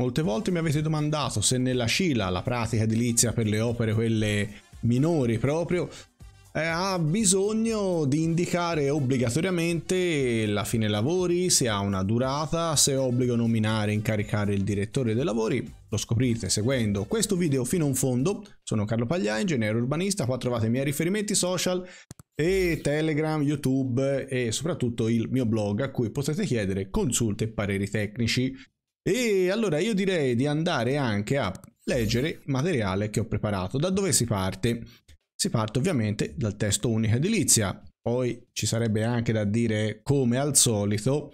Molte volte mi avete domandato se nella Scila la pratica edilizia per le opere quelle minori proprio eh, ha bisogno di indicare obbligatoriamente la fine lavori, se ha una durata, se è obbligo nominare e incaricare il direttore dei lavori. Lo scoprite seguendo questo video fino in fondo. Sono Carlo Paglia, ingegnere urbanista, qua trovate i miei riferimenti social e Telegram, YouTube e soprattutto il mio blog a cui potete chiedere consulte e pareri tecnici. E allora io direi di andare anche a leggere materiale che ho preparato. Da dove si parte? Si parte ovviamente dal testo unico edilizia. Poi ci sarebbe anche da dire, come al solito,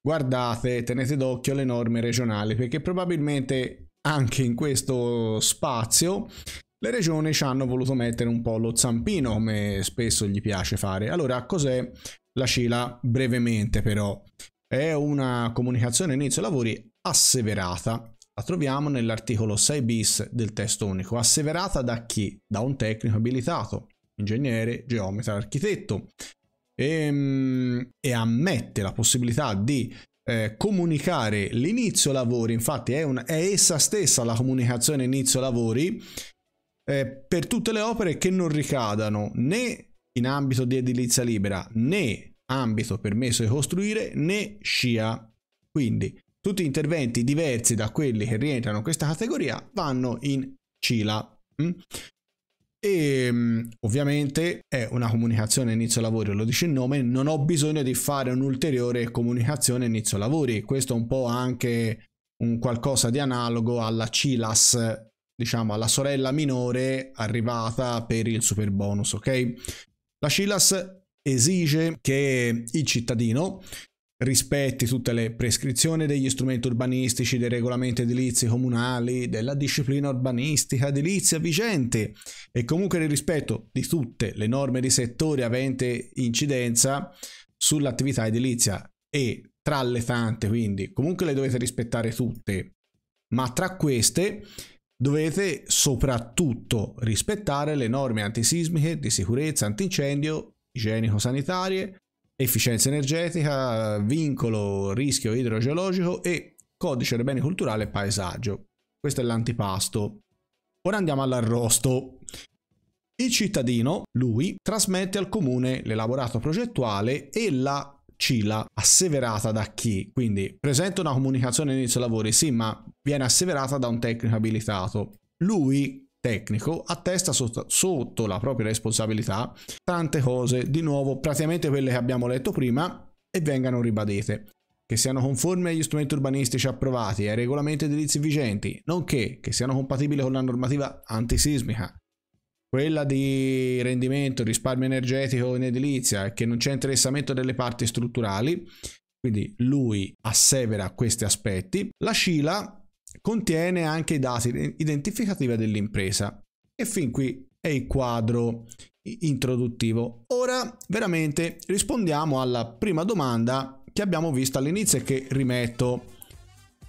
guardate, tenete d'occhio le norme regionali, perché probabilmente anche in questo spazio le regioni ci hanno voluto mettere un po' lo zampino, come spesso gli piace fare. Allora, cos'è la Scila brevemente però? È una comunicazione inizio lavori asseverata. La troviamo nell'articolo 6 bis del testo unico. Asseverata da chi? Da un tecnico abilitato, ingegnere, geometra, architetto. E, ehm, e ammette la possibilità di eh, comunicare l'inizio lavori, infatti è, una, è, essa stessa la comunicazione inizio lavori, eh, per tutte le opere che non ricadano né in ambito di edilizia libera né ambito permesso di costruire né scia. Quindi tutti gli interventi diversi da quelli che rientrano in questa categoria vanno in CILA. Mm? E ehm, ovviamente è una comunicazione inizio lavori, lo dice il nome, non ho bisogno di fare un'ulteriore comunicazione inizio lavori. Questo è un po' anche un qualcosa di analogo alla CILAS, diciamo alla sorella minore arrivata per il super bonus, ok? La CILAS esige che il cittadino rispetti tutte le prescrizioni degli strumenti urbanistici, dei regolamenti edilizi comunali, della disciplina urbanistica edilizia vigente e comunque nel rispetto di tutte le norme di settore avente incidenza sull'attività edilizia e tra le tante quindi comunque le dovete rispettare tutte ma tra queste dovete soprattutto rispettare le norme antisismiche di sicurezza antincendio igienico-sanitarie, efficienza energetica, vincolo rischio idrogeologico e codice dei beni culturali e paesaggio. Questo è l'antipasto. Ora andiamo all'arrosto. Il cittadino, lui, trasmette al comune l'elaborato progettuale e la CILA asseverata da chi? Quindi presenta una comunicazione inizio lavori, sì, ma viene asseverata da un tecnico abilitato. Lui tecnico attesta sotto, sotto la propria responsabilità tante cose, di nuovo praticamente quelle che abbiamo letto prima e vengano ribadite che siano conformi agli strumenti urbanistici approvati e ai regolamenti edilizi vigenti, nonché che siano compatibili con la normativa antisismica, quella di rendimento, risparmio energetico in edilizia e che non c'è interessamento delle parti strutturali, quindi lui assevera questi aspetti. La Scila contiene anche i dati identificativi dell'impresa. E fin qui è il quadro introduttivo. Ora veramente rispondiamo alla prima domanda che abbiamo visto all'inizio e che rimetto.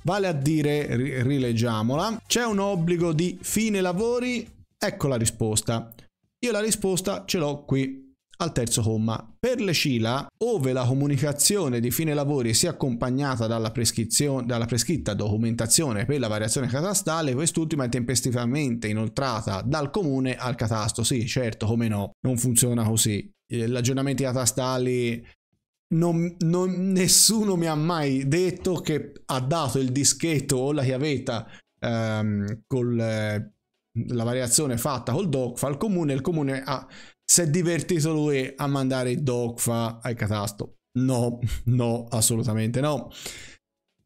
Vale a dire, rileggiamola, c'è un obbligo di fine lavori? Ecco la risposta. Io la risposta ce l'ho qui al terzo comma. Per le CILA, ove la comunicazione di fine lavori sia accompagnata dalla, prescrizione, dalla prescritta documentazione per la variazione catastale, quest'ultima è tempestivamente inoltrata dal comune al catasto. Sì, certo, come no, non funziona così. Eh, gli aggiornamenti catastali non, non, nessuno mi ha mai detto che ha dato il dischetto o la chiavetta ehm, con eh, la variazione fatta col DOC al comune. Il comune ha si è divertito lui a mandare il Dokfa al catasto? No, no, assolutamente no.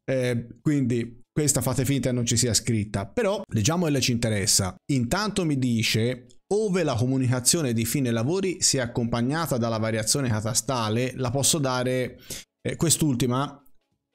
Eh, quindi questa fate finta non ci sia scritta, però leggiamo e ci interessa. Intanto mi dice ove la comunicazione di fine lavori sia accompagnata dalla variazione catastale, la posso dare eh, quest'ultima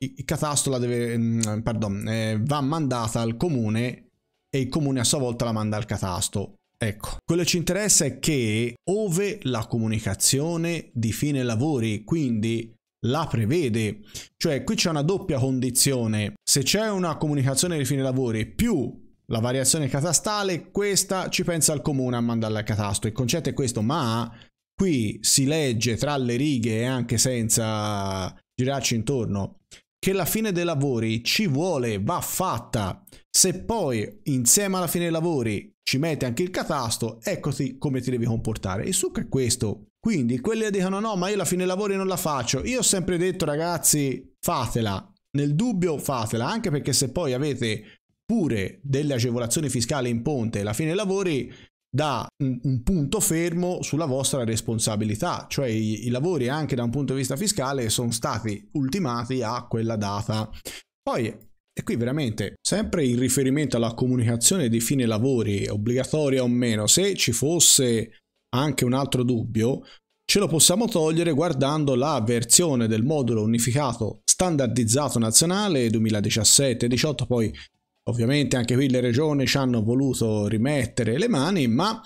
il catasto deve, mm, pardon, eh, va mandata al comune e il comune a sua volta la manda al catasto. Ecco, quello che ci interessa è che ove la comunicazione di fine lavori, quindi la prevede, cioè qui c'è una doppia condizione, se c'è una comunicazione di fine lavori più la variazione catastale, questa ci pensa il comune a mandarla al catasto, il concetto è questo, ma qui si legge tra le righe e anche senza girarci intorno che la fine dei lavori ci vuole, va fatta. Se poi insieme alla fine dei lavori ci mette anche il catasto, eccoti come ti devi comportare. Il succo è questo. Quindi quelli che dicono no, ma io la fine lavori non la faccio. Io ho sempre detto ragazzi, fatela. Nel dubbio fatela, anche perché se poi avete pure delle agevolazioni fiscali in ponte la fine lavori, da un, punto fermo sulla vostra responsabilità, cioè i, i, lavori anche da un punto di vista fiscale sono stati ultimati a quella data. Poi e qui veramente, sempre in riferimento alla comunicazione di fine lavori, obbligatoria o meno, se ci fosse anche un altro dubbio, ce lo possiamo togliere guardando la versione del modulo unificato standardizzato nazionale 2017-18, poi ovviamente anche qui le regioni ci hanno voluto rimettere le mani, ma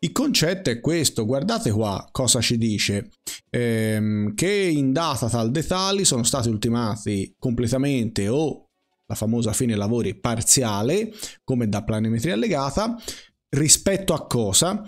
il concetto è questo, guardate qua cosa ci dice, ehm, che in data tal dettagli sono stati ultimati completamente o la famosa fine lavori parziale, come da planimetria allegata, rispetto a cosa?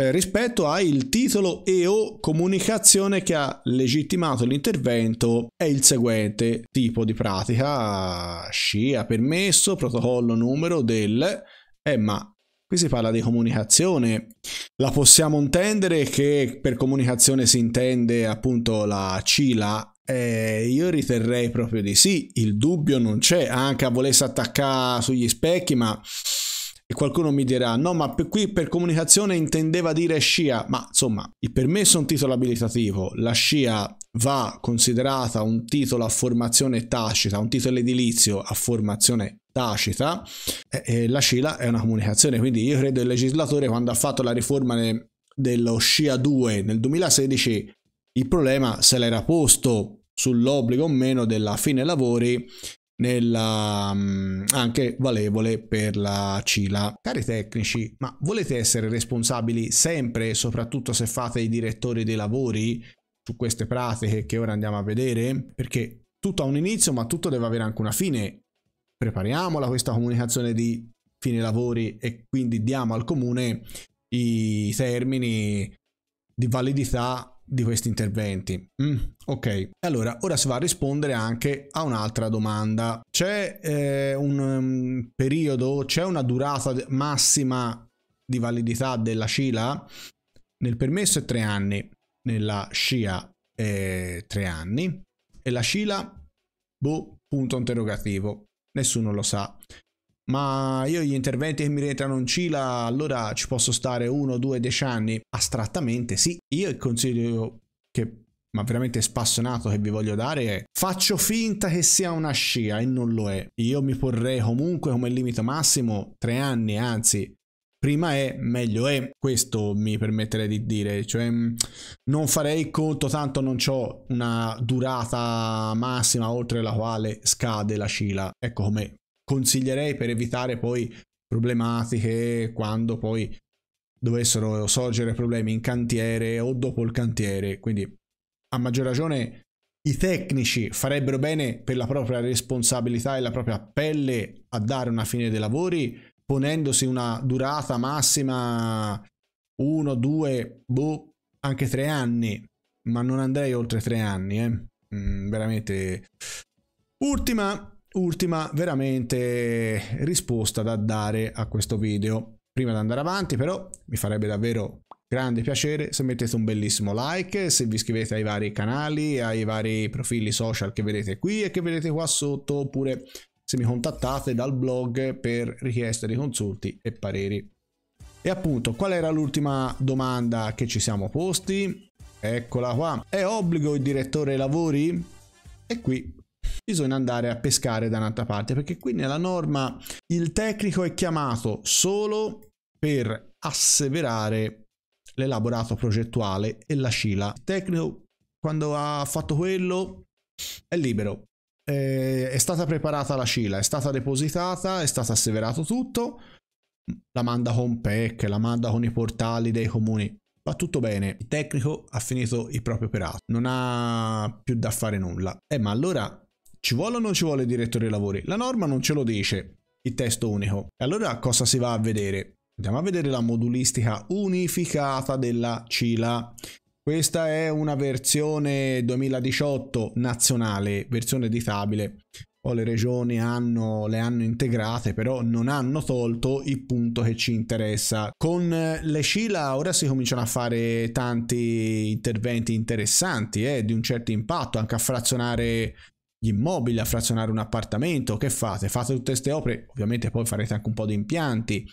Eh, rispetto al titolo e o comunicazione che ha legittimato l'intervento è il seguente tipo di pratica scia permesso protocollo numero del eh ma qui si parla di comunicazione la possiamo intendere che per comunicazione si intende appunto la CILA eh, io riterrei proprio di sì, il dubbio non c'è, anche a volersi attaccare sugli specchi, ma qualcuno mi dirà no, ma per qui per comunicazione intendeva dire scia, ma insomma, il permesso è un titolo abilitativo, la scia va considerata un titolo a formazione tacita, un titolo edilizio a formazione tacita, e, e la scila è una comunicazione, quindi io credo il legislatore quando ha fatto la riforma ne, dello scia 2 nel 2016 il problema se l'era posto sull'obbligo o meno della fine lavori nella, mm, anche valevole per la CILA. Cari tecnici, ma volete essere responsabili sempre, soprattutto se fate i direttori dei lavori su queste pratiche che ora andiamo a vedere? Perché tutto ha un inizio, ma tutto deve avere anche una fine. Prepariamola questa comunicazione di fine lavori e quindi diamo al comune i termini di validità di questi interventi. Mm, ok, allora ora si va a rispondere anche a un'altra domanda. C'è eh, un um, periodo, c'è una durata massima di validità della SCILA? Nel permesso è tre anni, nella SCIA è tre anni e la SCILA, boh, punto interrogativo. Nessuno lo sa ma io gli interventi che mi rientrano in Cila, allora ci posso stare uno, due, dieci anni? Astrattamente sì. Io il consiglio che, ma veramente spassionato che vi voglio dare è faccio finta che sia una scia e non lo è. Io mi porrei comunque come limite massimo tre anni, anzi prima è meglio è questo mi permetterei di dire cioè mm, non farei conto tanto non ho una durata massima oltre la quale scade la scila ecco come consiglierei per evitare poi problematiche quando poi dovessero sorgere problemi in cantiere o dopo il cantiere. Quindi a maggior ragione i tecnici farebbero bene per la propria responsabilità e la propria pelle a dare una fine dei lavori ponendosi una durata massima 1, 2, boh, anche 3 anni, ma non andrei oltre 3 anni, eh. mm, veramente. Ultima ultima veramente risposta da dare a questo video. Prima di andare avanti però mi farebbe davvero grande piacere se mettete un bellissimo like, se vi iscrivete ai vari canali, ai vari profili social che vedete qui e che vedete qua sotto, oppure se mi contattate dal blog per richieste di consulti e pareri. E appunto, qual era l'ultima domanda che ci siamo posti? Eccola qua. È obbligo il direttore lavori? E qui bisogna andare a pescare da un'altra parte, perché qui nella norma il tecnico è chiamato solo per asseverare l'elaborato progettuale e la scila. Il tecnico quando ha fatto quello è libero, è stata preparata la scila, è stata depositata, è stato asseverato tutto, la manda con PEC, la manda con i portali dei comuni, va tutto bene, il tecnico ha finito il proprio operato, non ha più da fare nulla. Eh ma allora ci vuole o non ci vuole il direttore dei lavori? La norma non ce lo dice, il testo unico. E allora cosa si va a vedere? Andiamo a vedere la modulistica unificata della CILA. Questa è una versione 2018 nazionale, versione editabile. Poi le regioni hanno, le hanno integrate, però non hanno tolto il punto che ci interessa. Con le CILA ora si cominciano a fare tanti interventi interessanti, eh, di un certo impatto, anche a frazionare gli immobili, a frazionare un appartamento, che fate? Fate tutte queste opere, ovviamente poi farete anche un po' di impianti,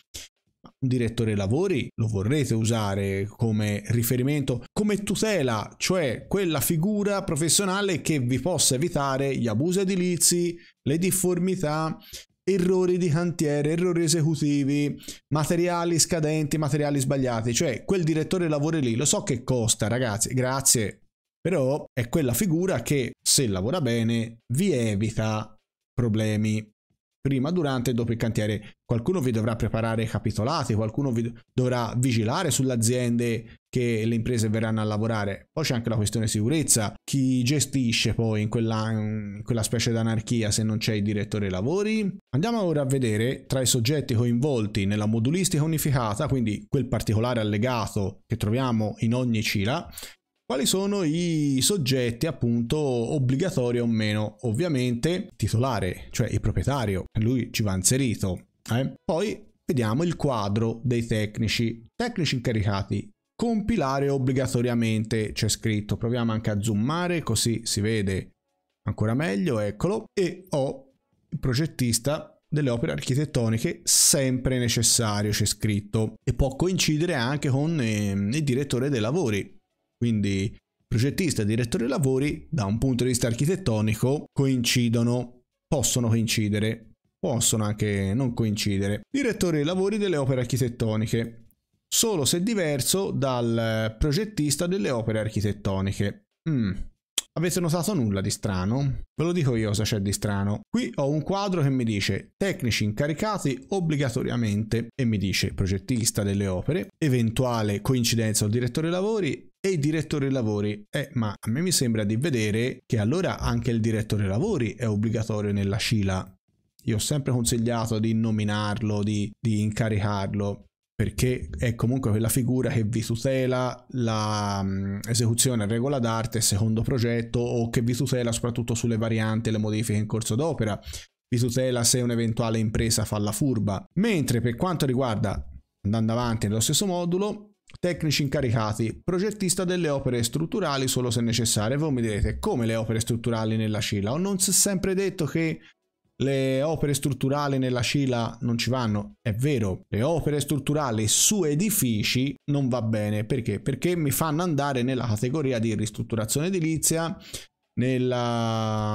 un direttore lavori lo vorrete usare come riferimento, come tutela, cioè quella figura professionale che vi possa evitare gli abusi edilizi, le difformità, errori di cantiere, errori esecutivi, materiali scadenti, materiali sbagliati, cioè quel direttore lavori lì, lo so che costa ragazzi, grazie però è quella figura che, se lavora bene, vi evita problemi prima, durante e dopo il cantiere. Qualcuno vi dovrà preparare i capitolati, qualcuno vi dovrà vigilare sulle aziende che le imprese verranno a lavorare. Poi c'è anche la questione sicurezza, chi gestisce poi in quella, in quella specie d'anarchia se non c'è il direttore lavori. Andiamo ora a vedere tra i soggetti coinvolti nella modulistica unificata, quindi quel particolare allegato che troviamo in ogni CILA, quali sono i soggetti appunto obbligatori o meno. Ovviamente titolare, cioè il proprietario, lui ci va inserito. Eh? Poi vediamo il quadro dei tecnici, tecnici incaricati, compilare obbligatoriamente c'è scritto, proviamo anche a zoomare così si vede ancora meglio, eccolo, e ho il progettista delle opere architettoniche sempre necessario c'è scritto e può coincidere anche con eh, il direttore dei lavori quindi progettista e direttore dei lavori, da un punto di vista architettonico, coincidono, possono coincidere, possono anche non coincidere. Direttore dei lavori delle opere architettoniche, solo se diverso dal progettista delle opere architettoniche. Mm. Avete notato nulla di strano? Ve lo dico io cosa c'è di strano. Qui ho un quadro che mi dice tecnici incaricati obbligatoriamente e mi dice progettista delle opere, eventuale coincidenza o direttore dei lavori e il direttore lavori. Eh, ma a me mi sembra di vedere che allora anche il direttore lavori è obbligatorio nella scila. Io ho sempre consigliato di nominarlo, di, di incaricarlo, perché è comunque quella figura che vi tutela l'esecuzione mm, a regola d'arte secondo progetto o che vi tutela soprattutto sulle varianti e le modifiche in corso d'opera, vi tutela se un'eventuale impresa fa la furba. Mentre per quanto riguarda, andando avanti nello stesso modulo, Tecnici incaricati, progettista delle opere strutturali solo se necessario. Voi mi direte come le opere strutturali nella Scila? O non si è sempre detto che le opere strutturali nella Scila non ci vanno? È vero, le opere strutturali su edifici non va bene. Perché? Perché mi fanno andare nella categoria di ristrutturazione edilizia, nel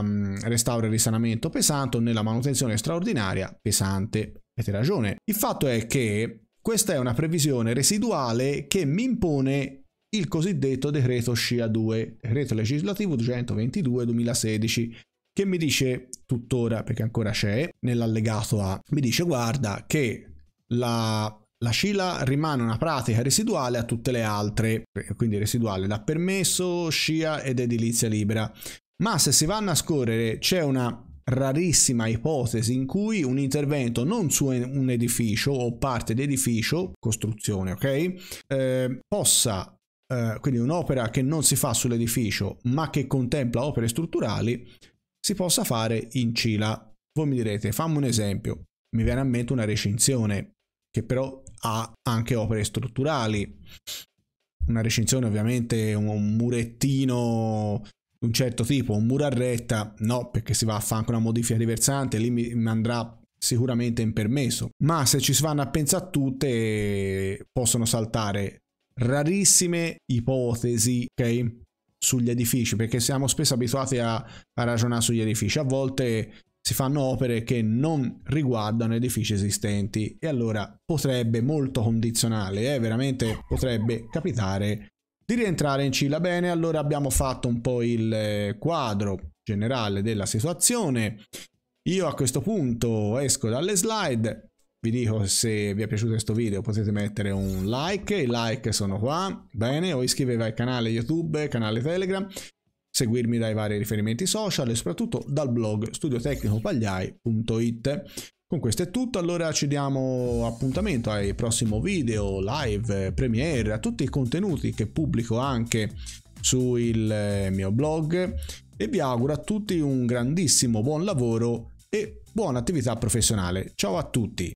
mm, restauro e risanamento pesante, nella manutenzione straordinaria pesante. Avete ragione. Il fatto è che questa è una previsione residuale che mi impone il cosiddetto decreto SCIA 2, decreto legislativo 222-2016, che mi dice tuttora, perché ancora c'è, nell'allegato A, mi dice guarda che la, la SCILA rimane una pratica residuale a tutte le altre, quindi residuale da permesso, SCIA ed edilizia libera. Ma se si vanno a scorrere c'è una rarissima ipotesi in cui un intervento non su un edificio o parte di edificio, costruzione, ok, eh, possa eh, quindi un'opera che non si fa sull'edificio ma che contempla opere strutturali si possa fare in CILA. Voi mi direte, fammi un esempio, mi viene a mente una recinzione che però ha anche opere strutturali. Una recinzione ovviamente un murettino di un certo tipo, un muro a retta, no, perché si va a fare anche una modifica di versante, lì mi, mi andrà sicuramente impermesso. Ma se ci si vanno a pensare tutte, possono saltare rarissime ipotesi, ok? Sugli edifici, perché siamo spesso abituati a, a ragionare sugli edifici. A volte si fanno opere che non riguardano edifici esistenti e allora potrebbe molto condizionale, eh, veramente potrebbe capitare di rientrare in Cila. Bene, allora abbiamo fatto un po' il eh, quadro generale della situazione. Io a questo punto esco dalle slide, vi dico se vi è piaciuto questo video potete mettere un like, i like sono qua, bene, o iscrivervi al canale YouTube, canale Telegram, seguirmi dai vari riferimenti social e soprattutto dal blog studiotecnicopagliai.it. Con questo è tutto, allora ci diamo appuntamento ai prossimi video, live, premiere, a tutti i contenuti che pubblico anche sul eh, mio blog e vi auguro a tutti un grandissimo buon lavoro e buona attività professionale. Ciao a tutti!